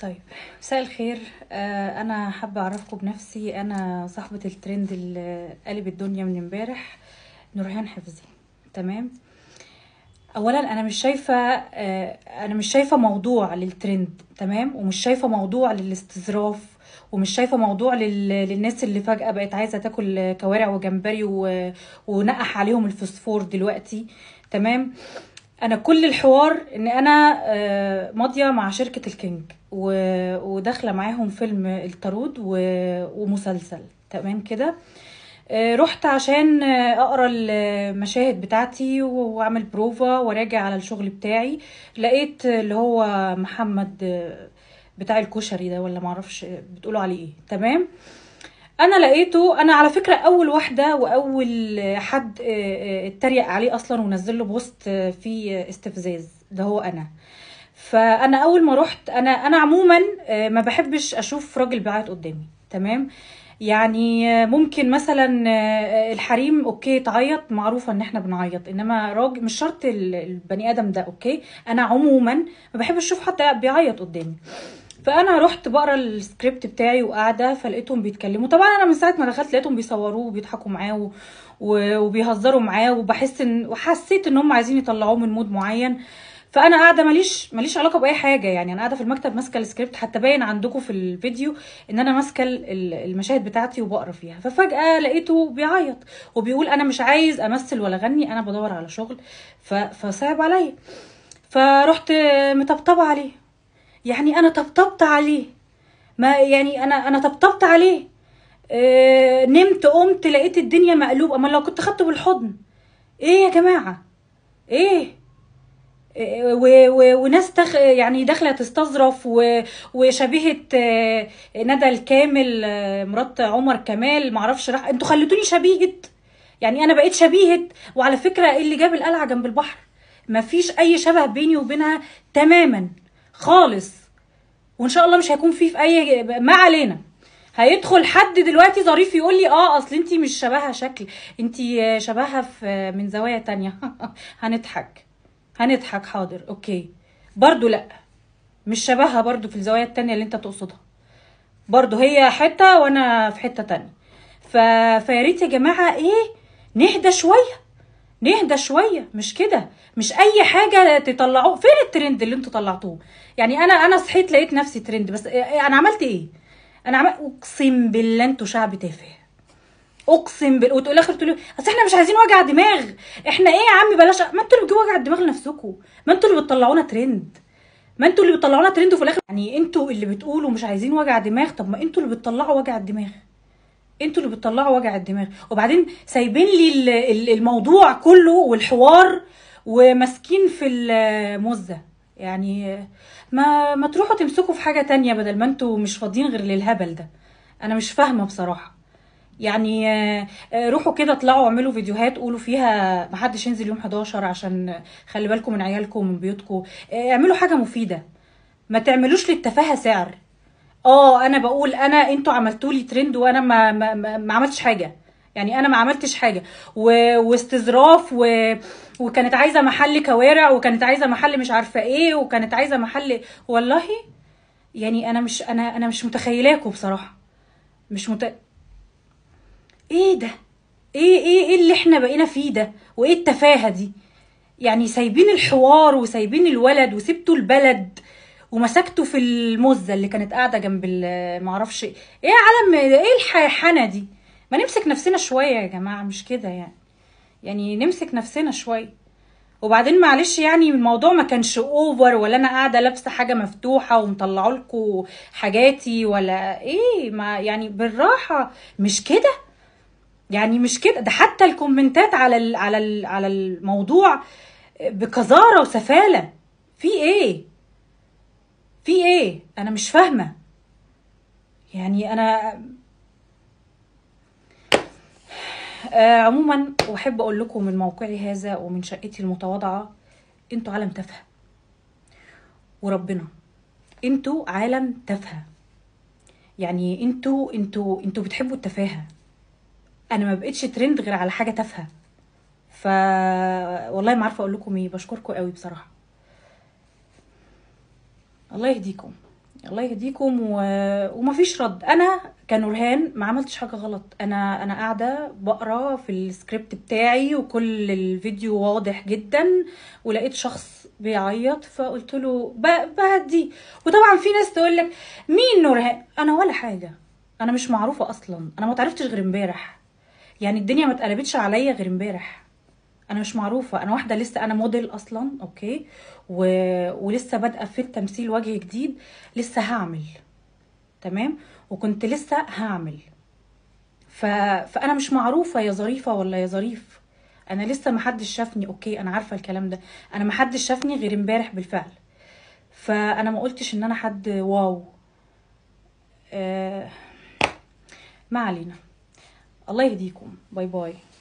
طيب مساء الخير آه، انا حابه اعرفكم بنفسي انا صاحبه الترند اللي قلب الدنيا من امبارح نورهان حفظي تمام اولا انا مش شايفه آه، انا مش شايفه موضوع للترند تمام ومش شايفه موضوع للاستظراف ومش شايفه موضوع لل... للناس اللي فجاه بقت عايزه تاكل كوارع وجمبري و... ونقح عليهم الفسفور دلوقتي تمام انا كل الحوار ان انا آه، ماضيه مع شركه الكينج وداخله معاهم فيلم التارود ومسلسل تمام كده آه، رحت عشان آه، اقرا المشاهد بتاعتي واعمل بروفا وراجع على الشغل بتاعي لقيت اللي هو محمد بتاع الكشري ده ولا معرفش بتقولوا عليه ايه تمام انا لقيته انا على فكره اول واحده واول حد آه، آه، اتريق عليه اصلا ونزل له بوست آه، فيه استفزاز ده هو انا فانا اول ما رحت انا انا عموما ما بحبش اشوف راجل بيعيط قدامي تمام يعني ممكن مثلا الحريم اوكي تعيط معروفه ان احنا بنعيط انما راجل مش شرط البني ادم ده اوكي انا عموما ما بحبش اشوف حد بيعيط قدامي فانا رحت بقرا السكريبت بتاعي وقاعده فلقيتهم بيتكلموا طبعا انا من ساعه ما دخلت لقيتهم بيصوروه وبيضحكوا معاه و... وبيهزروا معاه وبحس ان وحسيت ان هم عايزين يطلعوه من مود معين فانا قاعده ماليش ماليش علاقه باي حاجه يعني انا قاعده في المكتب ماسكه السكريبت حتى باين عندكم في الفيديو ان انا ماسكه المشاهد بتاعتي وبقرا فيها ففجاه لقيته بيعيط وبيقول انا مش عايز امثل ولا اغني انا بدور على شغل فصعب عليا فرحت مطبطبه عليه يعني انا طبطبت عليه ما يعني انا انا طبطبت عليه آه نمت قمت لقيت الدنيا مقلوبه اما لو كنت خدته بالحضن ايه يا جماعه ايه آه، و و وناس تخ يعني داخله تستظرف و وشبيهه آه، ندى الكامل آه، مرات عمر كمال معرفش راح انتوا خليتوني شبيهه يعني انا بقيت شبيهه وعلى فكره إيه اللي جاب القلعه جنب البحر مفيش اي شبه بيني وبينها تماما خالص وان شاء الله مش هيكون فيه في اي ما علينا هيدخل حد دلوقتي ظريف يقول لي اه اصل انت مش شبهها شكل انت شبهها في من زوايا تانية هنضحك هنضحك حاضر اوكي برضو لا مش شبهها برضو في الزوايا التانية اللي انت تقصدها برضو هي حتة وانا في حتة تانية ف... فياريت يا جماعة ايه نهدى شوية نهدى شويه مش كده مش اي حاجه تطلعوه فين الترند اللي انتوا طلعتوه يعني انا انا صحيت لقيت نفسي ترند بس آه، آه، انا عملت ايه انا عملت اقسم بالله انتوا شعب تافه اقسم بالله وتقول اخر تقول اصل احنا مش عايزين وجع دماغ احنا ايه يا عم بلاش ما انتوا اللي بتجيبوا وجع الدماغ لنفسكم ما انتوا اللي بتطلعونا ترند ما انتوا اللي بتطلعونا ترند وفي الاخر يعني انتوا اللي بتقولوا مش عايزين وجع دماغ طب ما انتوا اللي بتطلعوا وجع الدماغ انتوا اللي بتطلعوا وجع الدماغ وبعدين سايبين لي الموضوع كله والحوار وماسكين في المزه يعني ما ما تروحوا تمسكوا في حاجه تانية بدل ما انتوا مش فاضيين غير للهبل ده انا مش فاهمه بصراحه يعني آه، آه، روحوا كده اطلعوا اعملوا فيديوهات قولوا فيها محدش ينزل يوم 11 عشان خلي بالكم من عيالكم ومن بيوتكم آه، اعملوا حاجه مفيده ما تعملوش للتفاهه سعر اه انا بقول انا انتوا عملتوا لي ترند وانا ما, ما, ما, ما عملتش حاجه يعني انا ما عملتش حاجه و... واستظراف و... وكانت عايزه محل كوارع وكانت عايزه محل مش عارفه ايه وكانت عايزه محل والله يعني انا مش انا انا مش متخيلاكم بصراحه مش مت... ايه ده ايه ايه ايه اللي احنا بقينا فيه ده وايه التفاهه دي يعني سايبين الحوار وسايبين الولد وسبتوا البلد ومسكته في المزه اللي كانت قاعده جنب معرفش ايه, إيه عالم ايه الحيحانه دي ما نمسك نفسنا شويه يا جماعه مش كده يعني يعني نمسك نفسنا شويه وبعدين معلش يعني الموضوع ما كانش اوفر ولا انا قاعده لابسه حاجه مفتوحه ومطلعه لكم حاجاتي ولا ايه ما يعني بالراحه مش كده يعني مش كده ده حتى الكومنتات على ال على ال على الموضوع بقذاره وسفاله في ايه في ايه انا مش فاهمه يعني انا آه عموما احب اقول لكم من موقعي هذا ومن شقتي المتواضعه انتوا عالم تافهه وربنا انتوا عالم تافهه يعني انتوا انتوا انتوا بتحبوا التفاهه انا ما بقتش ترند غير على حاجه تافهه ف والله ما عارفه اقول لكم ايه بشكركم قوي بصراحه الله يهديكم الله يهديكم و... وما فيش رد انا كنورهان ما عملتش حاجه غلط انا انا قاعده بقرا في السكريبت بتاعي وكل الفيديو واضح جدا ولقيت شخص بيعيط فقلت له بهدي وطبعا في ناس تقول لك مين نورهان انا ولا حاجه انا مش معروفه اصلا انا ما تعرفتش غير امبارح يعني الدنيا ما اتقلبتش عليا غير امبارح انا مش معروفه انا واحده لسه انا موديل اصلا اوكي و... ولسه بادئه في التمثيل وجه جديد لسه هعمل تمام وكنت لسه هعمل ف... فانا مش معروفه يا ظريفه ولا يا ظريف انا لسه محدش شافني اوكي انا عارفه الكلام ده انا محدش شافني غير امبارح بالفعل فانا ما قلتش ان انا حد واو آه ما علينا الله يهديكم باي باي